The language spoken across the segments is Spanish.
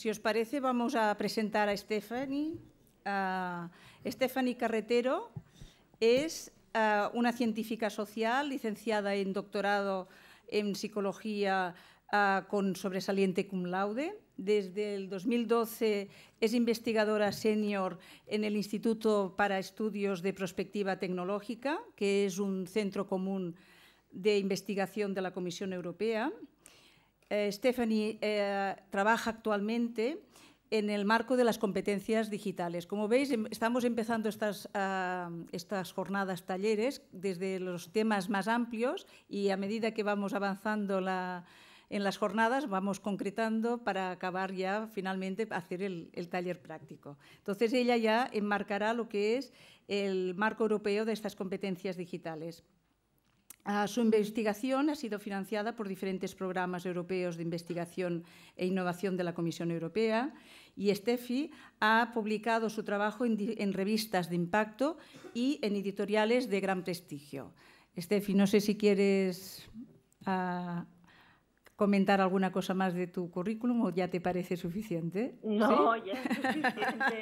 Si os parece, vamos a presentar a Stephanie. Stephanie Carretero es una científica social, licenciada en doctorado en psicología con sobresaliente cum laude. Desde el 2012 es investigadora senior en el Instituto para Estudios de Prospectiva Tecnológica, que es un centro común de investigación de la Comisión Europea. Eh, Stephanie eh, trabaja actualmente en el marco de las competencias digitales. Como veis, em, estamos empezando ah, estas, jornadas talleres desde los temas más amplios y a medida que vamos avanzando en las jornadas vamos concretando para acabar ya finalmente hacer el, taller práctico. Entonces ella ya enmarcará lo que es el marco europeo de estas competencias digitales su investigación ha sido financiada por diferentes programas europeos de investigación e innovación de la Comisión Europea y Steffi ha publicado su trabajo en, revistas de impacto y en editoriales de gran prestigio. Steffi, no sé si quieres ah, comentar alguna cosa más de tu currículum o ya te parece suficiente? No, ya es suficiente.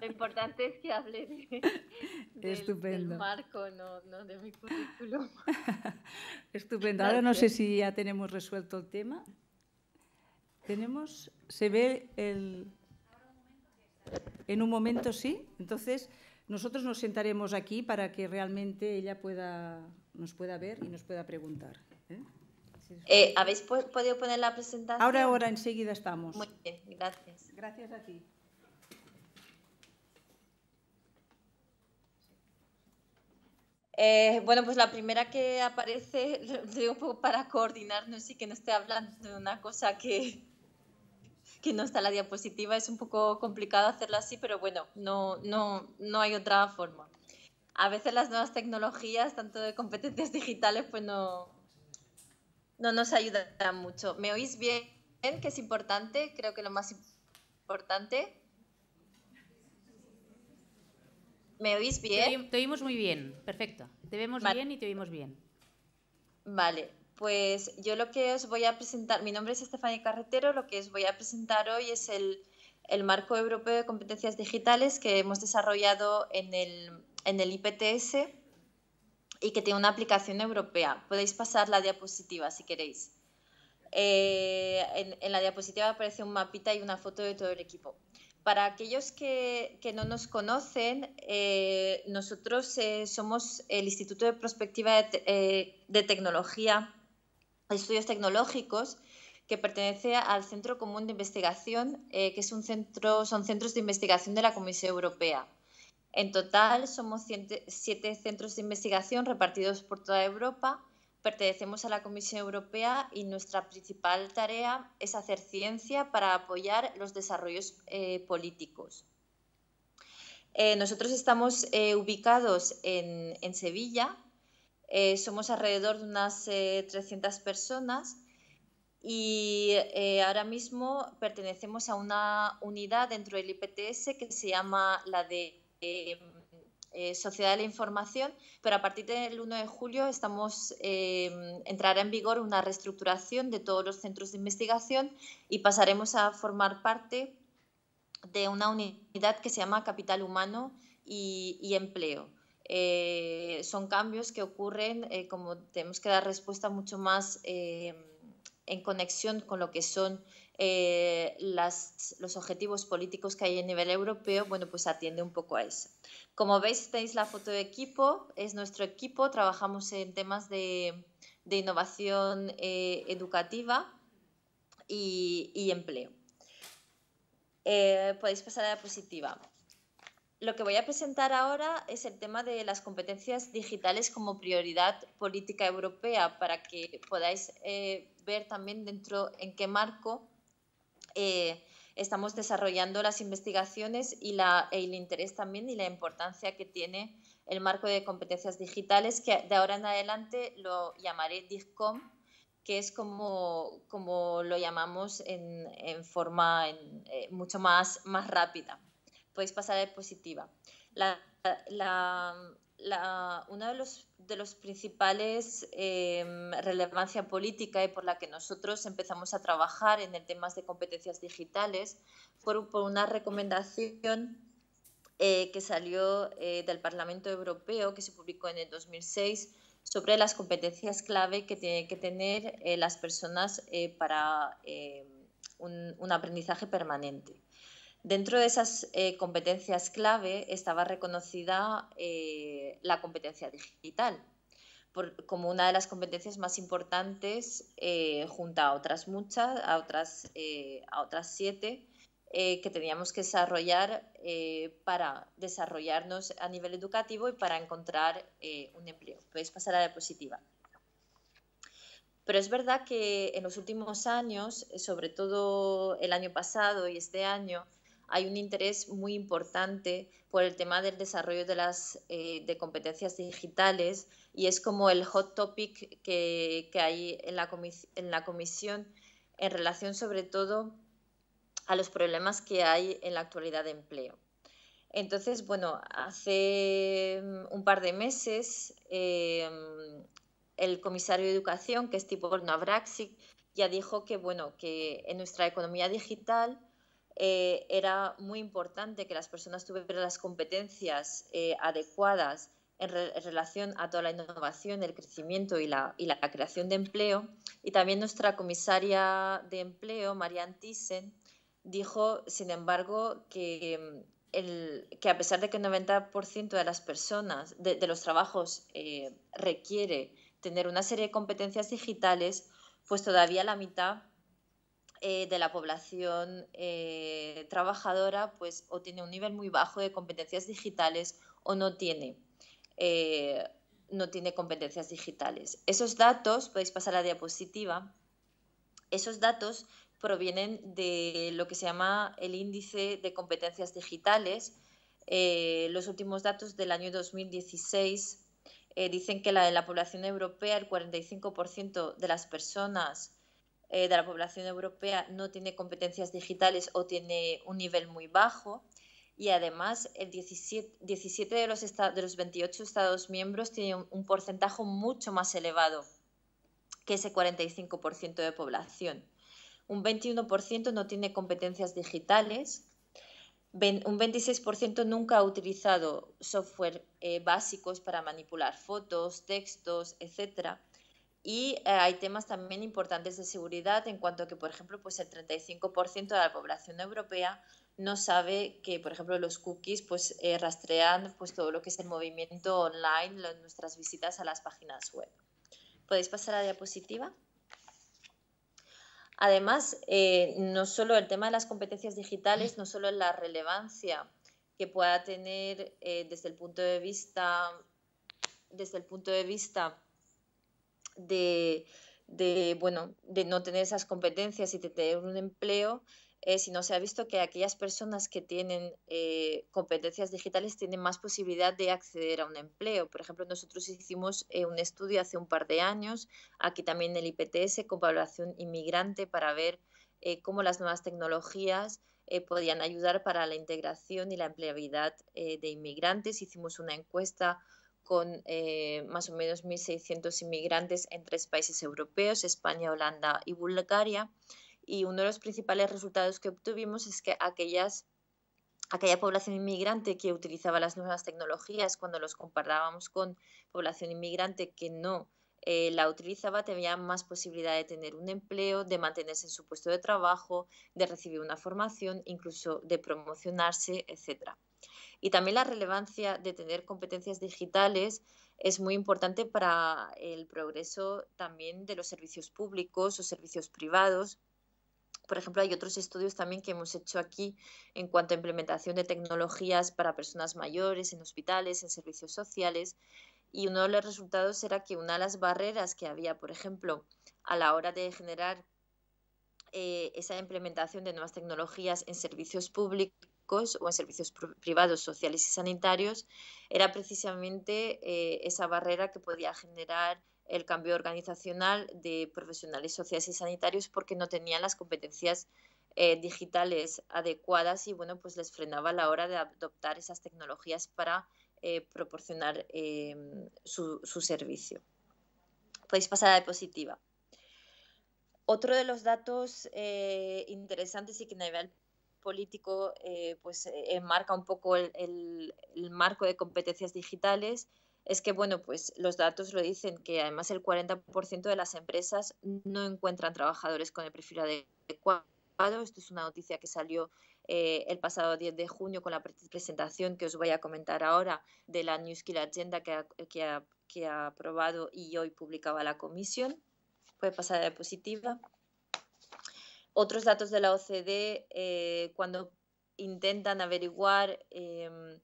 Lo importante es que hable de, del marco, no, no, de mi currículum. Estupendo. Ahora no sé si ya tenemos resuelto el tema. Tenemos, se ve el... En un momento sí. Entonces, nosotros nos sentaremos aquí para que realmente ella pueda, nos pueda ver y nos pueda preguntar. ¿eh? Eh, ¿Habéis podido poner la presentación? Ahora, ahora, enseguida estamos. Muy bien, gracias. Gracias a ti. Eh, bueno, pues la primera que aparece, digo un poco para coordinarnos y que no esté hablando de una cosa que, que no está en la diapositiva, es un poco complicado hacerlo así, pero bueno, no, no, no hay otra forma. A veces las nuevas tecnologías, tanto de competencias digitales, pues no, no nos ayuda mucho. ¿Me oís bien? Que es importante, creo que lo más importante. ¿Me oís bien? Te, oímos muy bien, perfecto. Te vemos bien y te oímos bien. Vale, pues yo lo que os voy a presentar, mi nombre es Estefania Carretero, lo que os voy a presentar hoy es el, marco europeo de competencias digitales que hemos desarrollado en el, en el IPTS y que tiene una aplicación europea. Podéis pasar la diapositiva si queréis. Eh, en, la diapositiva aparece un mapita y una foto de todo el equipo. Para aquellos que, no nos conocen, eh, nosotros eh, somos el Instituto de Prospectiva de, Tecnología, Estudios Tecnológicos, que pertenece al Centro Común de Investigación, que es un centro, son centros de investigación de la Comisión Europea. En total, somos siete centros de investigación repartidos por toda Europa. Pertenecemos a la Comisión Europea y nuestra principal tarea es hacer ciencia para apoyar los desarrollos eh, políticos. Eh, nosotros estamos eh, ubicados en, Sevilla, somos alrededor de unas 300 personas y ahora mismo pertenecemos a una unidad dentro del IPTS que se llama la de eh, eh, Sociedad de la Información, pero a partir del 1 de julio estamos, eh, entrará en vigor una reestructuración de todos los centros de investigación y pasaremos a formar parte de una unidad que se llama Capital Humano y, Empleo. son cambios que ocurren como tenemos que dar respuesta mucho más en conexión con lo que son eh, los objetivos políticos que hay a nivel europeo, bueno, pues atiende un poco a eso. Como veis, tenéis la foto de equipo, es nuestro equipo, trabajamos en temas de, innovación eh, educativa y, empleo. Eh, podéis pasar a la positiva. Lo que voy a presentar ahora es el tema de las competencias digitales como prioridad política europea para que podáis ver también dentro en qué marco eh, estamos desarrollando las investigaciones y la, e el interés también y la importancia que tiene el marco de competencias digitales, que de ahora en adelante lo llamaré DIGCOM, que es como, como lo llamamos en, en forma en, eh, mucho más, más rápida. Podéis pasar a diapositiva. La, la, la, una de los, principales eh, relevancia política y por la que nosotros empezamos a trabajar en el tema de competencias digitales fue por una recomendación eh, que salió eh, del Parlamento Europeo que se publicó en el 2006 sobre las competencias clave que tienen que tener eh, las personas para em, un aprendizaje permanente. Dentro de esas eh, competencias clave estaba reconocida eh, la competencia digital como una de las competencias más importantes eh, junto a otras muchas, a otras, a otras siete que teníamos que desarrollar para desarrollarnos a nivel educativo y para encontrar un empleo. Podéis pasar a la diapositiva. Pero es verdad que en los últimos años, sobre todo el año pasado y este año, hay un interés muy importante por el tema del desarrollo de las eh, de competencias digitales y es como el hot topic que, que hay en la, en la comisión en relación sobre todo a los problemas que hay en la actualidad de empleo. Entonces, bueno, hace mm, un par de meses em, el comisario de Educación, que es Tibor Navraxic, ya dijo que, bueno, que en nuestra economía digital eh, era muy importante que las personas tuvieran las competencias eh, adecuadas en, relación a toda la innovación, el crecimiento y la, creación de empleo. Y también nuestra comisaria de empleo, Marianne Thyssen, dijo, sin embargo, mm, que, a pesar de que el 90% de las personas, de, los trabajos, eh, requiere tener una serie de competencias digitales, pues todavía la mitad eh, de la población eh, trabajadora pues o tiene un nivel muy bajo de competencias digitales o no tiene, eh, no tiene competencias digitales. Esos datos, podéis pasar a la diapositiva, esos datos provienen de lo que se llama el índice de competencias digitales. los últimos datos del año 2016 dicen que la, de la población europea, el 45% de las personas eh, de la población europea no tiene competencias digitales o tiene un nivel muy bajo. Y además, el 17, de, los de los 28 Estados miembros tiene un, porcentaje mucho más elevado que ese 45% de población. Un 21% no tiene competencias digitales, un 26% nunca ha utilizado software eh, básicos para manipular fotos, textos, etc. Y eh, hay temas también importantes de seguridad en cuanto a que, por ejemplo, pues el 35% de la población europea no sabe que, por ejemplo, los cookies pues, eh, rastrean pues, todo lo que es el movimiento online, nuestras visitas a las páginas web. ¿Podéis pasar a la diapositiva? Además, eh, no solo el tema de las competencias digitales, no solo la relevancia que pueda tener desde el punto de vista, desde el punto de vista de, bueno, de no tener esas competencias y de tener un empleo, eh, sino se ha visto que aquellas personas que tienen eh, competencias digitales tienen más posibilidad de acceder a un empleo. Por ejemplo, nosotros hicimos eh, un estudio hace un par de años, aquí también en el IPTS, con población inmigrante para ver eh, cómo las nuevas tecnologías podían ayudar para la integración y la empleabilidad de inmigrantes. Hicimos una encuesta con eh, más o menos 1.600 inmigrantes en tres países europeos, España, Holanda y Bulgaria. Y uno de los principales resultados que obtuvimos es que aquella población inmigrante que utilizaba las nuevas tecnologías, cuando los comparábamos con población inmigrante que no eh, la utilizaba, tenía más posibilidad de tener un empleo, de mantenerse en su puesto de trabajo, de recibir una formación, incluso de promocionarse, etcétera. Y también la relevancia de tener competencias digitales es muy importante para el progreso también de los servicios públicos o servicios privados. Por ejemplo, hay otros estudios también que hemos hecho aquí en cuanto a implementación de tecnologías para personas mayores en hospitales, en servicios sociales, y uno de los resultados era que una de las barreras que había, por ejemplo, a la hora de generar eh, esa implementación de nuevas tecnologías en servicios públicos, o en servicios privados sociales y sanitarios era precisamente eh, esa barrera que podía generar el cambio organizacional de profesionales sociales y sanitarios porque no tenían las competencias eh, digitales adecuadas y bueno pues les frenaba a la hora de adoptar esas tecnologías para eh, proporcionar em, su, servicio. Podéis pasar a la diapositiva. Otro de los datos interesantes y que político eh, pues eh, enmarca un poco el, el, marco de competencias digitales es que bueno pues los datos lo dicen que además el 40% de las empresas no encuentran trabajadores con el perfil adecuado esto es una noticia que salió eh, el pasado 10 de junio con la presentación que os voy a comentar ahora de la New Skill Agenda que que ha, que ha aprobado y hoy publicaba la comisión. Puede pasar a la diapositiva. Otros datos de la OCDE, eh, cuando intentan averiguar em,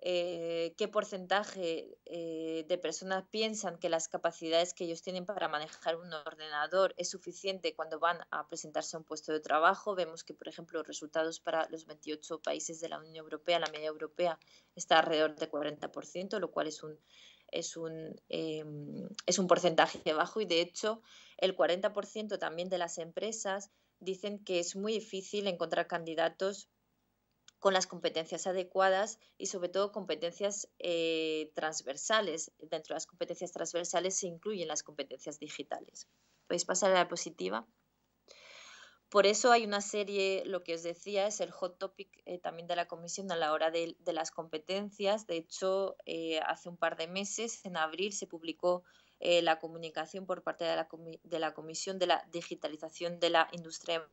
eh, qué porcentaje eh, de personas piensan que las capacidades que ellos tienen para manejar un ordenador es suficiente cuando van a presentarse a un puesto de trabajo. Vemos que, por ejemplo, los resultados para los 28 países de la Unión Europea, la media europea está alrededor de 40%, lo cual es un, es un, em, es un porcentaje bajo y, de hecho, el 40% también de las empresas dicen que es muy difícil encontrar candidatos con las competencias adecuadas y sobre todo competencias eh, transversales. Dentro de las competencias transversales se incluyen las competencias digitales. Podéis pasar a la diapositiva? Por eso hay una serie, lo que os decía, es el hot topic eh, también de la comisión a la hora de, las competencias. De hecho, eh, hace un par de meses, en abril, se publicó eh, la comunicación por parte de la, de la Comisión de la Digitalización de la Industria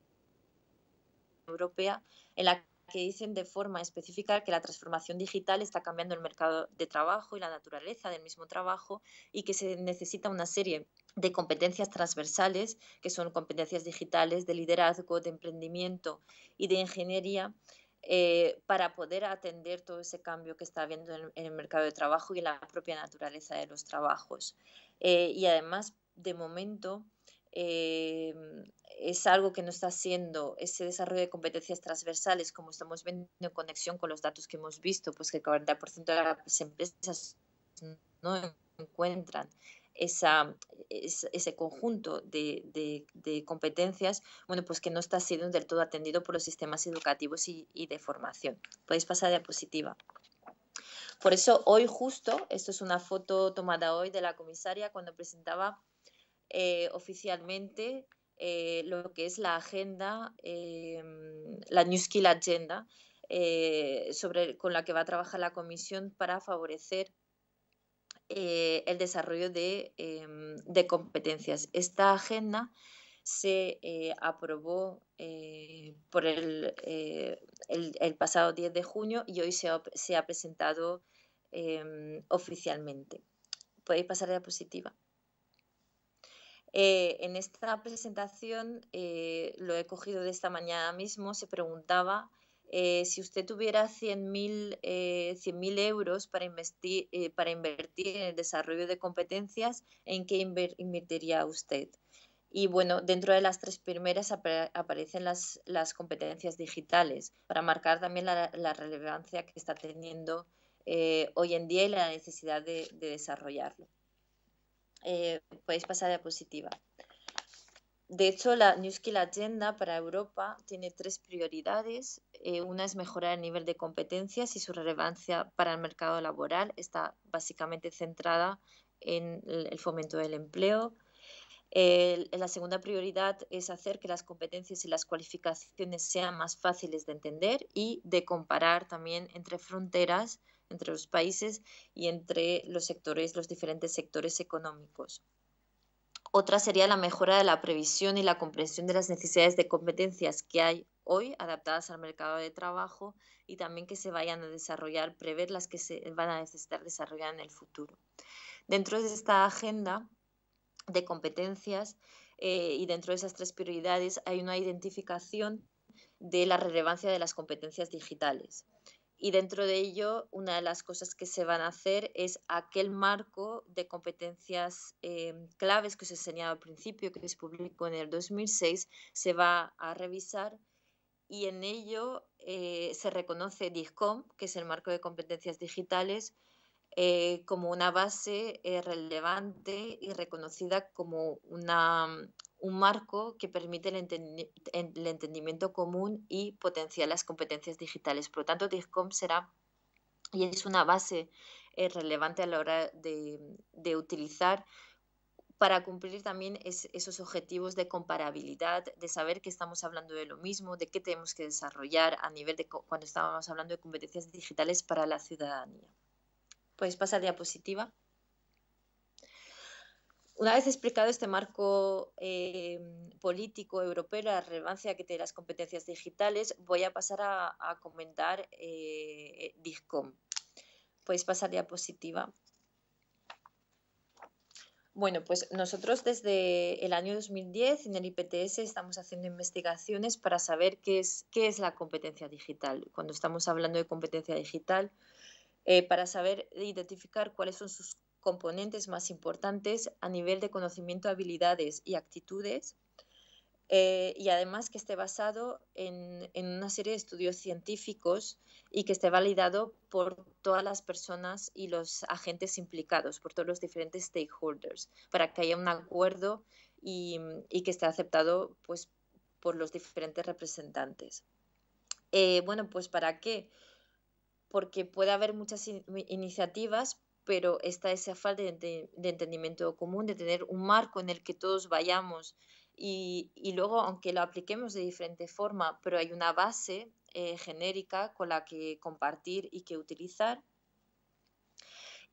Europea, en la que dicen de forma específica que la transformación digital está cambiando el mercado de trabajo y la naturaleza del mismo trabajo y que se necesita una serie de competencias transversales, que son competencias digitales de liderazgo, de emprendimiento y de ingeniería, eh, para poder atender todo ese cambio que está habiendo en, el mercado de trabajo y la propia naturaleza de los trabajos. Eh, y además, de momento, eh, es algo que no está haciendo ese desarrollo de competencias transversales, como estamos viendo en conexión con los datos que hemos visto, pues que el 40% de las empresas no encuentran esa, ese conjunto de, competencias, bueno, pues que no está siendo del todo atendido por los sistemas educativos y, de formación. Podéis pasar a diapositiva. Por eso hoy justo, esto es una foto tomada hoy de la comisaria cuando presentaba eh, oficialmente eh, lo que es la agenda, eh, la New Skill Agenda, sobre, con la que va a trabajar la comisión para favorecer eh, el desarrollo em, de, competencias. Esta agenda se eh, aprobó eh, por el, pasado 10 de junio y hoy se ha, presentado em, oficialmente. Podéis pasar a la diapositiva? en esta presentación, lo he cogido de esta mañana mismo, se preguntaba eh, si usted tuviera 100.000 eh, euros para, eh, para invertir en el desarrollo de competencias, ¿en qué invertiría usted? Y bueno, dentro de las tres primeras aparecen las, competencias digitales para marcar también la, relevancia que está teniendo hoy en día y la necesidad de, desarrollarlo. podéis pasar a diapositiva de hecho, la New Skill Agenda para Europa tiene tres prioridades. Eh, una es mejorar el nivel de competencias y su relevancia para el mercado laboral. Está básicamente centrada en el fomento del empleo. la segunda prioridad es hacer que las competencias y las cualificaciones sean más fáciles de entender y de comparar también entre fronteras, entre los países y entre los sectores, los diferentes sectores económicos. Otra sería la mejora de la previsión y la comprensión de las necesidades de competencias que hay hoy adaptadas al mercado de trabajo y también que se vayan a desarrollar, prever las que se van a necesitar desarrollar en el futuro. Dentro de esta agenda de competencias eh, y dentro de esas tres prioridades hay una identificación de la relevancia de las competencias digitales y dentro de ello una de las cosas que se van a hacer es aquel marco de competencias em, claves que os he enseñado al principio, que se publicó en el 2006, se va a revisar y en ello eh, se reconoce DISCOM, que es el marco de competencias digitales, eh, como una base eh, relevante y reconocida como una un marco que permite el, entendimiento común y potenciar las competencias digitales. Por lo tanto, DIGCOM será y es una base eh, relevante a la hora de, utilizar para cumplir también esos objetivos de comparabilidad, de saber que estamos hablando de lo mismo, de qué tenemos que desarrollar a nivel de cuando estábamos hablando de competencias digitales para la ciudadanía. Pues pasa pasar diapositiva. Una vez explicado este marco em, político europeo la relevancia que tiene las competencias digitales, voy a pasar a, comentar eh, DISCOM. Podéis pasar diapositiva. Bueno, pues nosotros desde el año 2010 en el IPTS estamos haciendo investigaciones para saber qué es, qué es la competencia digital. Cuando estamos hablando de competencia digital, eh, para saber identificar cuáles son sus componentes más importantes a nivel de conocimiento, habilidades y actitudes, eh, y además que esté basado en, una serie de estudios científicos y que esté validado por todas las personas y los agentes implicados, por todos los diferentes stakeholders, para que haya un acuerdo y, que esté aceptado pues, por los diferentes representantes. Eh, bueno, pues ¿para qué? Porque puede haber muchas iniciativas, pero está esa falta de, entendimiento común, de tener un marco en el que todos vayamos y, luego, aunque lo apliquemos de diferente forma, pero hay una base eh, genérica con la que compartir y que utilizar.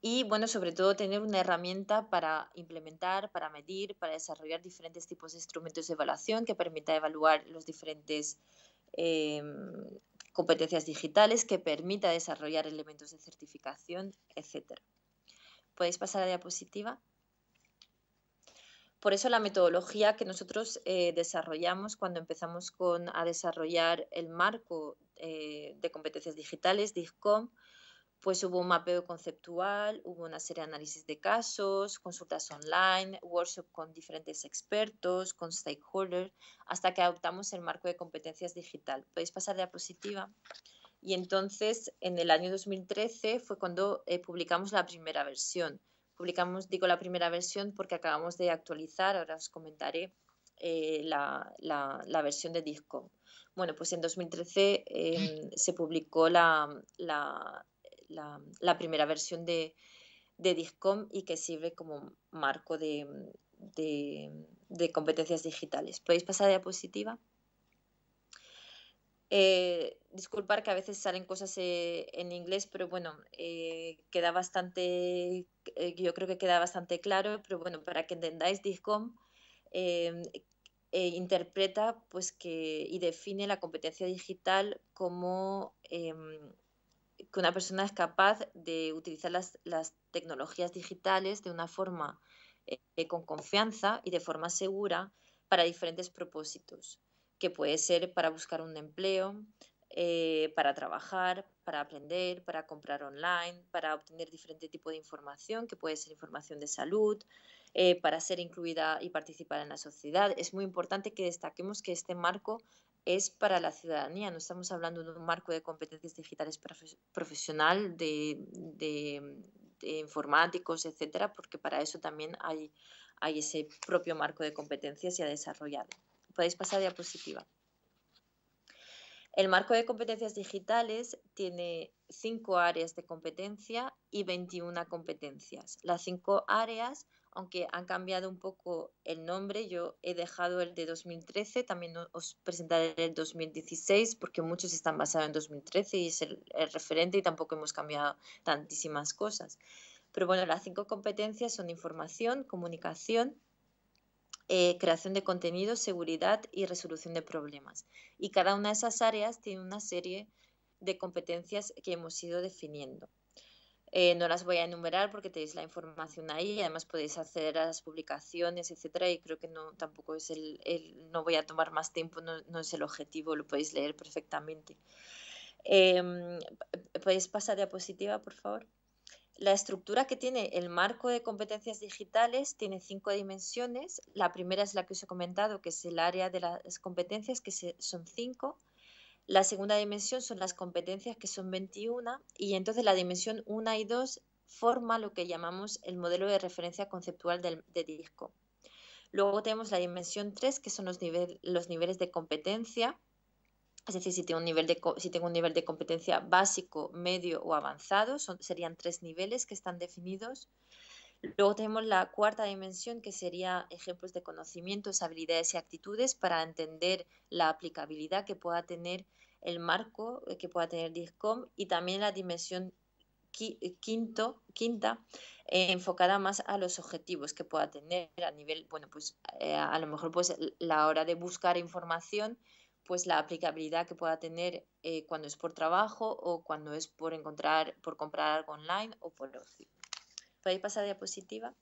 Y bueno, sobre todo tener una herramienta para implementar, para medir, para desarrollar diferentes tipos de instrumentos de evaluación que permita evaluar los diferentes eh, competencias digitales, que permita desarrollar elementos de certificación, etc. Podéis pasar a la diapositiva. Por eso la metodología que nosotros eh, desarrollamos cuando empezamos con, a desarrollar el marco eh, de competencias digitales, DIFCOM, pues hubo un mapeo conceptual, hubo una serie de análisis de casos, consultas online, workshop con diferentes expertos, con stakeholders, hasta que adoptamos el marco de competencias digital. Podéis pasar la diapositiva. Y entonces, en el año 2013 fue cuando eh, publicamos la primera versión. Publicamos, digo, la primera versión porque acabamos de actualizar, ahora os comentaré, eh, la, la, versión de Discom. Bueno, pues en 2013 em, se publicó la, la primera versión de, de, Discom y que sirve como marco de, de, competencias digitales. ¿Podéis pasar a diapositiva? Eh, disculpar que a veces salen cosas eh, en inglés, pero bueno, eh, queda bastante, eh, yo creo que queda bastante claro, pero bueno, para que entendáis, DIGCOM em, interpreta pues y define la competencia digital como em, que una persona es capaz de utilizar las tecnologías digitales de una forma con confianza y de forma segura para diferentes propósitos que puede ser para buscar un empleo, eh, para trabajar, para aprender, para comprar online, para obtener diferente tipo de información, que puede ser información de salud, eh, para ser incluida y participar en la sociedad. Es muy importante que destaquemos que este marco es para la ciudadanía, no estamos hablando de un marco de competencias digitales profesional, de, informáticos, etcétera, porque para eso también hay, hay ese propio marco de competencias ya desarrollado. Podéis pasar a diapositiva. El marco de competencias digitales tiene cinco áreas de competencia y 21 competencias. Las cinco áreas, aunque han cambiado un poco el nombre, yo he dejado el de 2013, también os presentaré el 2016 porque muchos están basados en 2013 y es el referente y tampoco hemos cambiado tantísimas cosas. Pero bueno, las cinco competencias son información, comunicación, eh, creación de contenido, seguridad y resolución de problemas. Y cada una de esas áreas tiene una serie de competencias que hemos ido definiendo. Eh, no las voy a enumerar porque tenéis la información ahí, además podéis acceder a las publicaciones, etcétera, y creo que no tampoco es el, no voy a tomar más tiempo, no, es el objetivo, lo podéis leer perfectamente. Em, ¿Podéis pasar diapositiva, por favor? La estructura que tiene el marco de competencias digitales tiene cinco dimensiones. La primera es la que os he comentado, que es el área de las competencias, que son cinco. La segunda dimensión son las competencias, que son 21. Y entonces la dimensión 1 y 2 forma lo que llamamos el modelo de referencia conceptual del, de disco. Luego tenemos la dimensión 3, que son los niveles de competencia, es decir, si tengo, un nivel de, si tengo un nivel de competencia básico, medio o avanzado, serían tres niveles que están definidos. Luego tenemos la cuarta dimensión, que sería ejemplos de conocimientos, habilidades y actitudes para entender la aplicabilidad que pueda tener el marco, eh, que pueda tener DISCOM, y también la dimensión eh, quinto, quinta, eh, enfocada más a los objetivos que pueda tener a nivel, bueno, pues a lo mejor pues la hora de buscar información pues la aplicabilidad que pueda tener eh, cuando es por trabajo o cuando es por encontrar, por comprar algo online o por ocio. ¿Podéis pasar a diapositiva?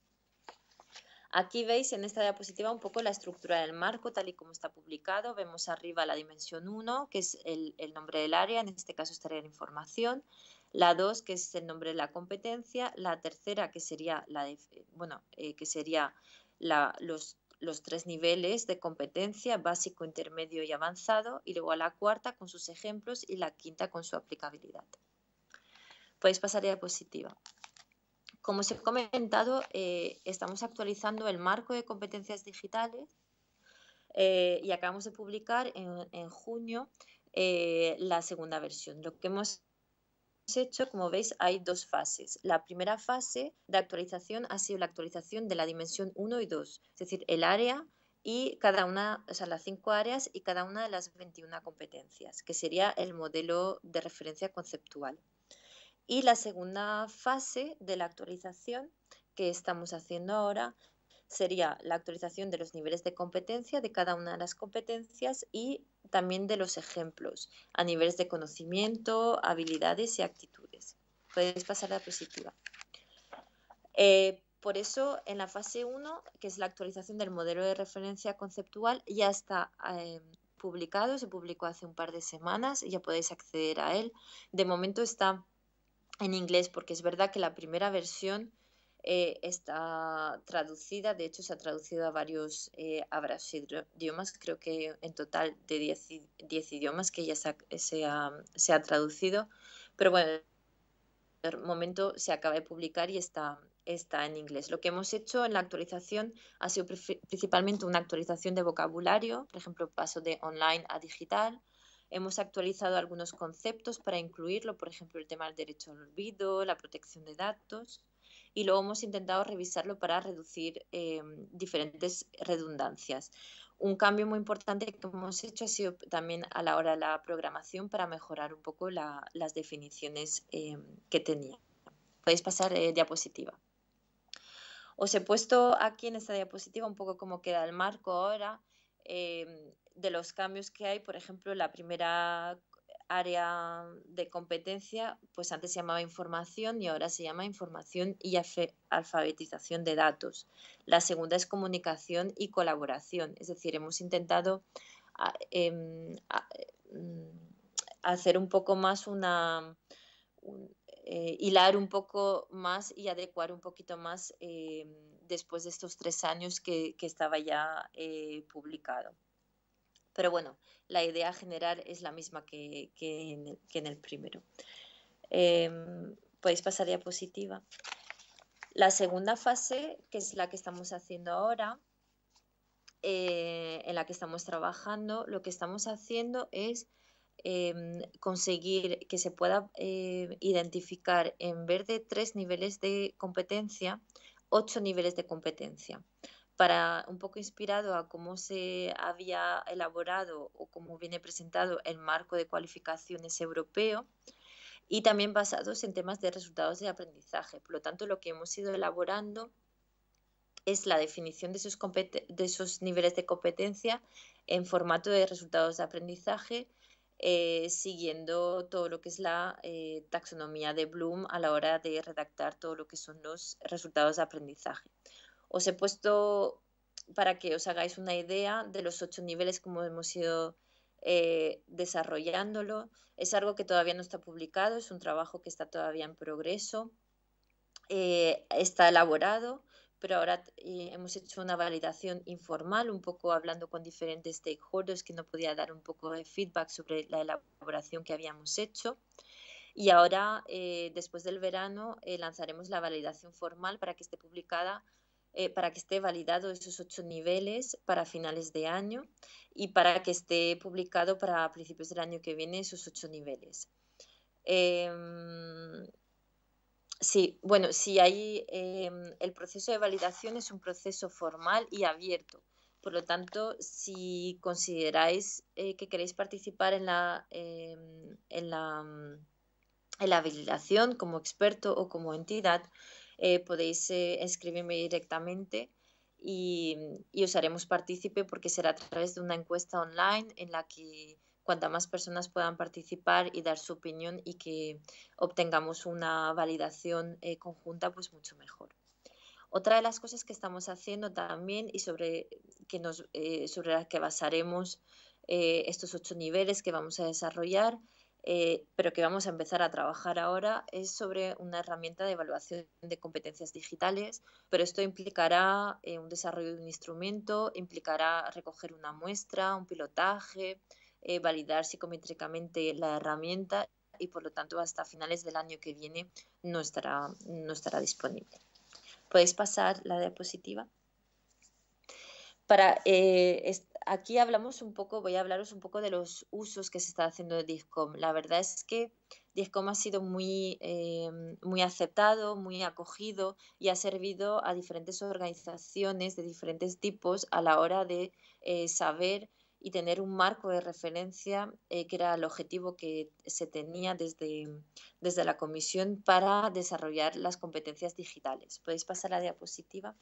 Aquí veis en esta diapositiva un poco la estructura del marco tal y como está publicado. Vemos arriba la dimensión 1, que es el, nombre del área, en este caso estaría la información. La 2, que es el nombre de la competencia. La tercera, que sería, la eh, bueno, eh, que sería la, los los tres niveles de competencia, básico, intermedio y avanzado, y luego a la cuarta con sus ejemplos y la quinta con su aplicabilidad. Podéis pasar a diapositiva. Como os he comentado, eh, estamos actualizando el marco de competencias digitales eh, y acabamos de publicar en, junio eh, la segunda versión. Lo que hemos hecho, como veis, hay dos fases. La primera fase de actualización ha sido la actualización de la dimensión 1 y 2, es decir, el área y cada una, o sea, las cinco áreas y cada una de las 21 competencias, que sería el modelo de referencia conceptual. Y la segunda fase de la actualización que estamos haciendo ahora sería la actualización de los niveles de competencia de cada una de las competencias y también de los ejemplos a niveles de conocimiento, habilidades y actitudes. Podéis pasar a la positiva. Eh, por eso, en la fase 1, que es la actualización del modelo de referencia conceptual, ya está eh, publicado, se publicó hace un par de semanas, y ya podéis acceder a él. De momento está en inglés, porque es verdad que la primera versión eh, está traducida, de hecho se ha traducido a varios, eh, a idiomas, creo que en total de 10 idiomas que ya se ha, se, ha, traducido, pero bueno, en el momento se acaba de publicar y está, está en inglés. Lo que hemos hecho en la actualización ha sido principalmente una actualización de vocabulario, por ejemplo, paso de online a digital, Hemos actualizado algunos conceptos para incluirlo, por ejemplo, el tema del derecho al olvido, la protección de datos y luego hemos intentado revisarlo para reducir em, diferentes redundancias. Un cambio muy importante que hemos hecho ha sido también a la hora de la programación para mejorar un poco las definiciones em, que tenía. Podéis pasar eh, diapositiva. Os he puesto aquí en esta diapositiva un poco cómo queda el marco ahora em, de los cambios que hay. Por ejemplo, la primera área de competencia, pues antes se llamaba información y ahora se llama información y alfabetización de datos. La segunda es comunicación y colaboración, es decir, hemos intentado ah, em, mm, hacer un poco más una... Eh, hilar un poco más y adecuar un poquito más em, después de estos tres años que estaba ya eh, publicado. Pero bueno, la idea general es la misma que, en, el, primero. Em, podéis pues pasar diapositiva. La segunda fase, que es la que estamos haciendo ahora, eh, en la que estamos trabajando, lo que estamos haciendo es em, conseguir que se pueda eh, identificar en verde tres niveles de competencia, ocho niveles de competencia para un poco inspirado a cómo se había elaborado o cómo viene presentado el marco de cualificaciones europeo y también basados en temas de resultados de aprendizaje. Por lo tanto, lo que hemos ido elaborando es la definición de esos, niveles de competencia en formato de resultados de aprendizaje, eh, siguiendo todo lo que es la eh, taxonomía de Bloom a la hora de redactar todo lo que son los resultados de aprendizaje. Os he puesto para que os hagáis una idea de los ocho niveles como hemos ido eh, desarrollándolo. Es algo que todavía no está publicado, es un trabajo que está todavía en progreso, eh, está elaborado, pero ahora eh, hemos hecho una validación informal, un poco hablando con diferentes stakeholders que no podía dar un poco de feedback sobre la elaboración que habíamos hecho. Y ahora, después del verano, lanzaremos la validación formal para que esté publicada eh, para que esté validado esos ocho niveles para finales de año y para que esté publicado para principios del año que viene esos ocho niveles. Em, sí, bueno, si hay em, el proceso de validación es un proceso formal y abierto. Por lo tanto, si consideráis eh, que queréis participar en la, em, en en la validación como experto o como entidad, eh, podéis eh, escribirme directamente y, y os haremos partícipe porque será a través de una encuesta online en la que cuanta más personas puedan participar y dar su opinión y que obtengamos una validación eh, conjunta, pues mucho mejor. Otra de las cosas que estamos haciendo también y sobre, que nos, sobre las que basaremos estos ocho niveles que vamos a desarrollar eh, pero que vamos a empezar a trabajar ahora, es sobre una herramienta de evaluación de competencias digitales, pero esto implicará eh, un desarrollo de un instrumento, implicará recoger una muestra, un pilotaje, eh, validar psicométricamente la herramienta y por lo tanto hasta finales del año que viene no estará, no estará disponible. ¿Podéis pasar la diapositiva? Para, eh, aquí hablamos un poco, voy a hablaros un poco de los usos que se está haciendo de DISCOM. La verdad es que DISCOM ha sido muy, em, muy aceptado, muy acogido y ha servido a diferentes organizaciones de diferentes tipos a la hora de eh, saber y tener un marco de referencia eh, que era el objetivo que se tenía desde, desde la comisión para desarrollar las competencias digitales. ¿Podéis pasar la diapositiva?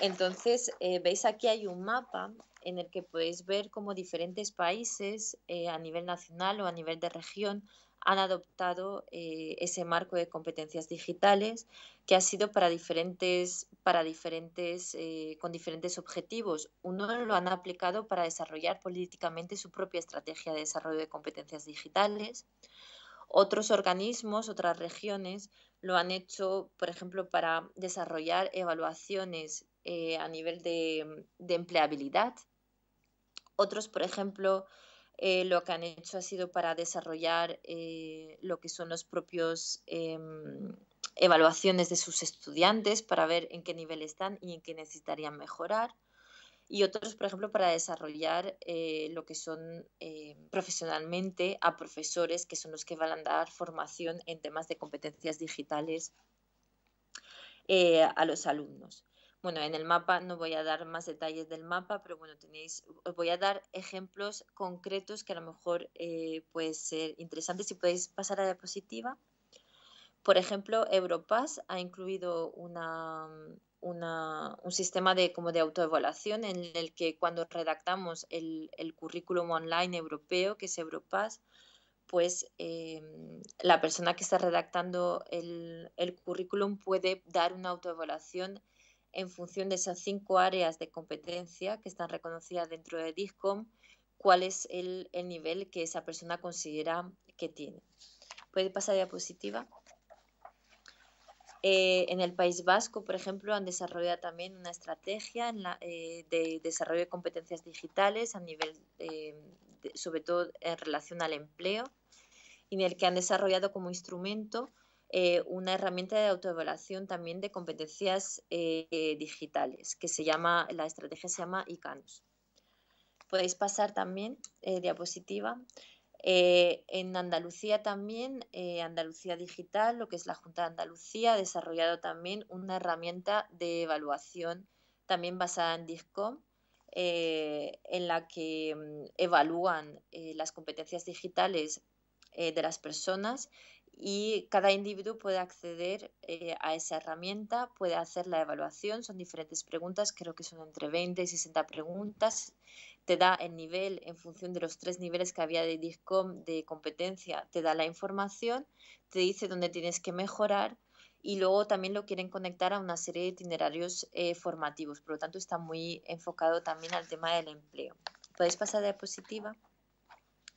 Entonces, eh, veis aquí hay un mapa en el que podéis ver cómo diferentes países eh, a nivel nacional o a nivel de región han adoptado eh, ese marco de competencias digitales que ha sido para diferentes, para diferentes, con diferentes objetivos. Uno lo han aplicado para desarrollar políticamente su propia estrategia de desarrollo de competencias digitales. Otros organismos, otras regiones, lo han hecho, por ejemplo, para desarrollar evaluaciones eh, a nivel de, empleabilidad. Otros, por ejemplo, eh, lo que han hecho ha sido para desarrollar eh, lo que son los propios em, evaluaciones de sus estudiantes para ver en qué nivel están y en qué necesitarían mejorar. Y otros, por ejemplo, para desarrollar lo que son profesionalmente a profesores que son los que van a dar formación en temas de competencias digitales a los alumnos. Bueno, en el mapa no voy a dar más detalles del mapa, pero bueno, tenéis, os voy a dar ejemplos concretos que a lo mejor eh, pueden ser interesantes si podéis pasar a la diapositiva. Por ejemplo, Europass ha incluido un sistema de, como de autoevaluación en el que cuando redactamos el, currículum online europeo, que es Europass, pues eh, la persona que está redactando el currículum puede dar una autoevaluación en función de esas cinco áreas de competencia que están reconocidas dentro de DISCOM, cuál es el, nivel que esa persona considera que tiene. ¿Puede pasar a diapositiva? Eh, en el País Vasco, por ejemplo, han desarrollado también una estrategia eh, de desarrollo de competencias digitales a nivel, eh, sobre todo en relación al empleo, en el que han desarrollado como instrumento eh, una herramienta de autoevaluación también de competencias eh, digitales, que se llama, la estrategia se llama ICANUS. Podéis pasar también eh, diapositiva. en Andalucía también, Andalucía Digital, lo que es la Junta de Andalucía, ha desarrollado también una herramienta de evaluación también basada en DISCOM, en la que mm, evalúan las competencias digitales de las personas y cada individuo puede acceder eh, a esa herramienta, puede hacer la evaluación, son diferentes preguntas, creo que son entre 20 y 60 preguntas, te da el nivel en función de los tres niveles que había de DISCOM de competencia, te da la información, te dice dónde tienes que mejorar y luego también lo quieren conectar a una serie de itinerarios eh, formativos. Por lo tanto, está muy enfocado también al tema del empleo. ¿Podéis pasar a diapositiva?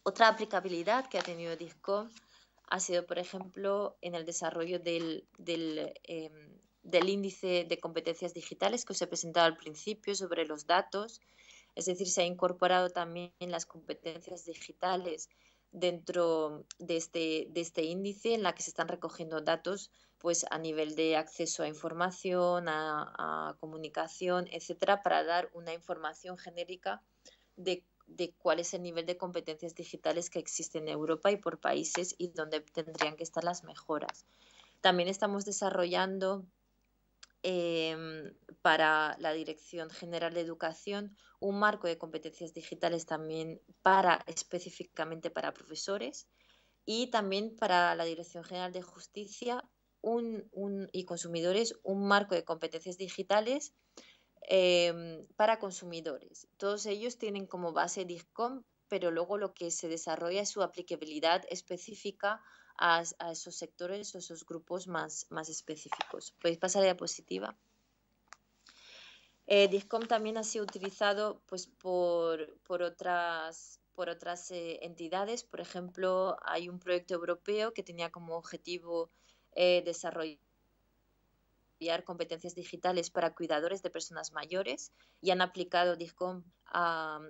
Otra aplicabilidad que ha tenido DISCOM ha sido, por ejemplo, en el desarrollo del, em, del, índice de competencias digitales que os he presentado al principio sobre los datos. Es decir, se ha incorporado también las competencias digitales dentro de este, de este índice en la que se están recogiendo datos pues a nivel de acceso a información, a, comunicación, etcétera, para dar una información genérica de de cuál es el nivel de competencias digitales que existe en Europa y por países y dónde tendrían que estar las mejoras. También estamos desarrollando em, para la Dirección General de Educación un marco de competencias digitales también para específicamente para profesores y también para la Dirección General de Justicia un, y Consumidores un marco de competencias digitales Em, para consumidores. Todos ellos tienen como base DISCOM, pero luego lo que se desarrolla es su aplicabilidad específica a, esos sectores o esos grupos más, más específicos. Podéis pasar a diapositiva. Eh, DISCOM también ha sido utilizado pues, por, por otras, por otras eh, entidades. Por ejemplo, hay un proyecto europeo que tenía como objetivo eh, desarrollar competencias digitales para cuidadores de personas mayores y han aplicado DIGCOM a,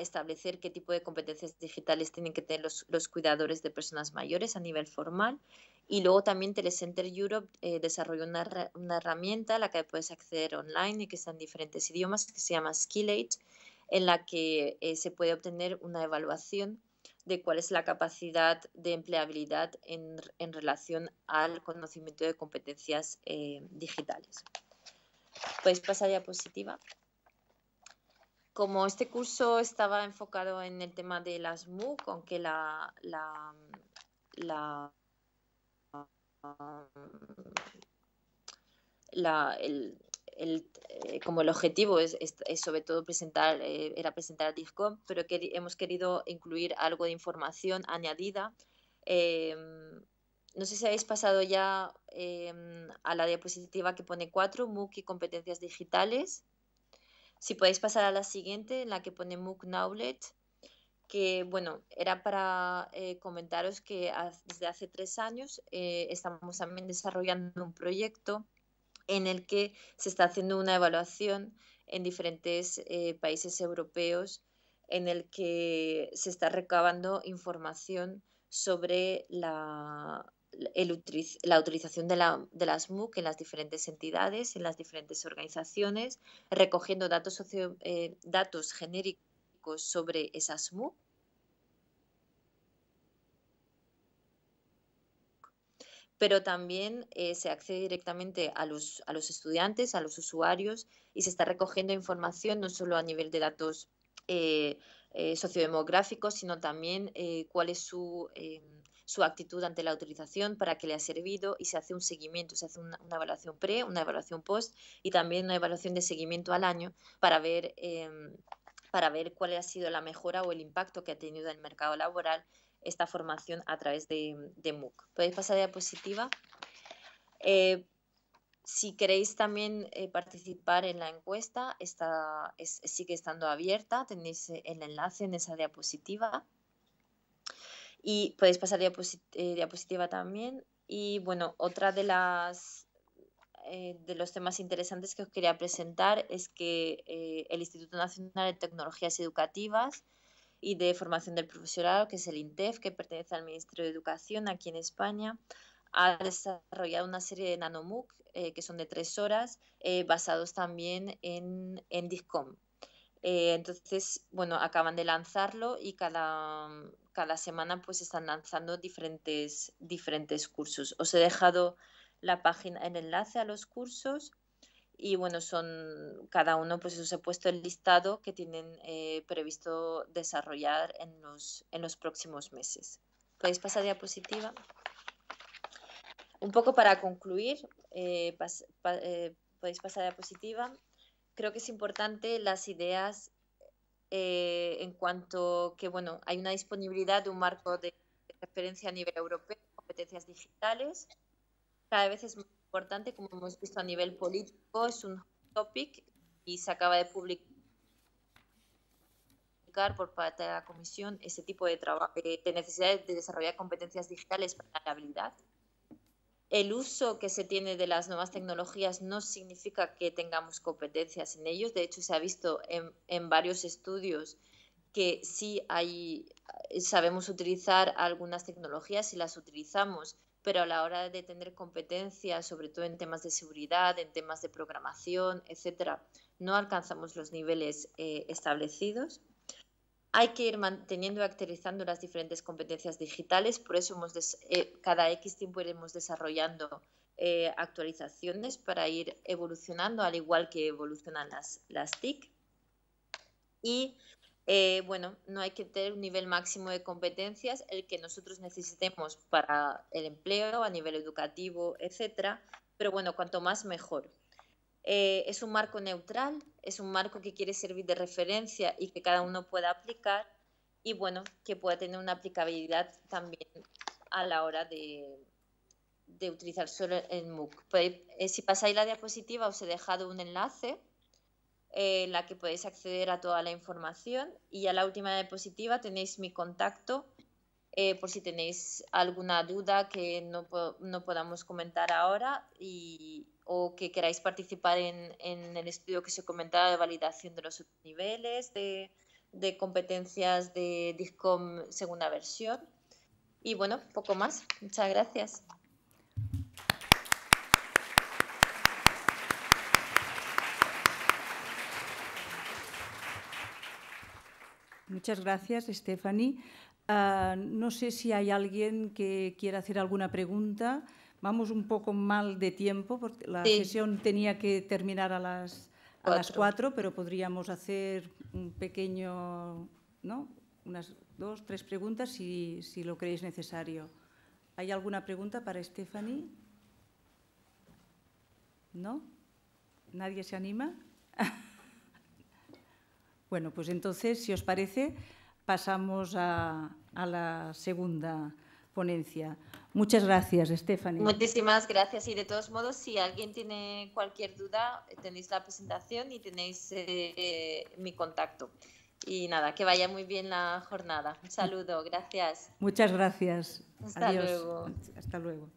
establecer qué tipo de competencias digitales tienen que tener los, cuidadores de personas mayores a nivel formal. Y luego también Telecenter Europe eh, desarrolló una, herramienta a la que puedes acceder online y que está en diferentes idiomas, que se llama Skillate, en la que eh, se puede obtener una evaluación de cuál es la capacidad de empleabilidad en, relación al conocimiento de competencias eh, digitales. Pues pasar a diapositiva. Como este curso estaba enfocado en el tema de las MOOC, aunque la, la, la eh, como el objetivo es, es, sobre todo presentar, eh, era presentar a disco, pero que, hemos querido incluir algo de información añadida. Em, no sé si habéis pasado ya em, a la diapositiva que pone 4, MOOC y competencias digitales. Si podéis pasar a la siguiente, en la que pone MOOC Knowledge, que bueno, era para eh, comentaros que desde hace tres años estamos también desarrollando un proyecto en el que se está haciendo una evaluación en diferentes eh, países europeos en el que se está recabando información sobre la, la utilización de, las MOOC en las diferentes entidades, en las diferentes organizaciones, recogiendo datos, eh, datos genéricos sobre esas MOOC pero también eh, se accede directamente a los, estudiantes, a los usuarios, y se está recogiendo información no solo a nivel de datos eh, eh, sociodemográficos, sino también cuál es su, actitud ante la autorización, para qué le ha servido, y se hace un seguimiento, se hace una, evaluación pre, una evaluación post y también una evaluación de seguimiento al año para ver em, para ver cuál ha sido la mejora o el impacto que ha tenido en el mercado laboral esta formación a través de, de MOOC. Podéis pasar a diapositiva. Eh, si queréis también eh, participar en la encuesta, está, sigue estando abierta, tenéis eh, el enlace en esa diapositiva. Y podéis pasar diapositiva también. Y bueno, otra de las de los temas interesantes que os quería presentar es que el Instituto Nacional de Tecnologías Educativas y de Formación del Profesorado, que es el INTEF, que pertenece al Ministerio de Educación aquí en España, ha desarrollado una serie de nanomuc eh, que son de tres horas, eh, basados también en, en DISCOM. Eh, entonces, bueno, acaban de lanzarlo y cada, semana pues están lanzando diferentes, diferentes cursos. Os he dejado la página, el enlace a los cursos y bueno, son cada uno, pues eso se ha puesto el listado que tienen eh, previsto desarrollar en los, en los próximos meses. ¿Podéis pasar diapositiva? Un poco para concluir, eh, pas, a eh, podéis pasar diapositiva. Creo que es importante las ideas eh, en cuanto que, bueno, hay una disponibilidad de un marco de referencia a nivel europeo, competencias digitales, cada vez es más importante, como hemos visto a nivel político, es un topic y se acaba de publicar por parte de la Comisión ese tipo de, trabajo eh, de necesidad de desarrollar competencias digitales para la habilidad. El uso que se tiene de las nuevas tecnologías no significa que tengamos competencias en ellos. De hecho, se ha visto en, en varios estudios que sí hay, sabemos utilizar algunas tecnologías y las utilizamos pero a la hora de tener competencias, sobre todo en temas de seguridad, en temas de programación, etcétera, no alcanzamos los niveles eh, establecidos. Hay que ir manteniendo y actualizando las diferentes competencias digitales, por eso hemos eh, cada X tiempo iremos desarrollando eh, actualizaciones para ir evolucionando, al igual que evolucionan las, las TIC. Y eh, bueno, no hay que tener un nivel máximo de competencias, el que nosotros necesitemos para el empleo, a nivel educativo, etcétera, pero bueno, cuanto más mejor. Eh, es un marco neutral, es un marco que quiere servir de referencia y que cada uno pueda aplicar y bueno, que pueda tener una aplicabilidad también a la hora de, utilizar solo el MOOC. Eh, si pasáis la diapositiva os he dejado un enlace en la que podéis acceder a toda la información. Y a la última diapositiva tenéis mi contacto eh, por si tenéis alguna duda que no, podamos comentar ahora y, o que queráis participar en, el estudio que se comentaba de validación de los niveles de, de competencias de DISCOM segunda versión. Y bueno, poco más. Muchas gracias. Muchas gracias, Stephanie. Ah, no sé si hay alguien que quiera hacer alguna pregunta. Vamos un poco mal de tiempo, porque la sesión tenía que terminar a las, cuatro, pero podríamos hacer un pequeño, ¿no? unas dos, tres preguntas si, lo creéis necesario. ¿Hay alguna pregunta para Stephanie? ¿No? ¿Nadie se anima? Bueno, pues entonces, si os parece, pasamos a, la segunda ponencia. Muchas gracias, Stephanie. Muchísimas gracias. Y de todos modos, si alguien tiene cualquier duda, tenéis la presentación y tenéis eh, mi contacto. Y nada, que vaya muy bien la jornada. Un saludo, gracias. Muchas gracias. Hasta luego. Hasta luego.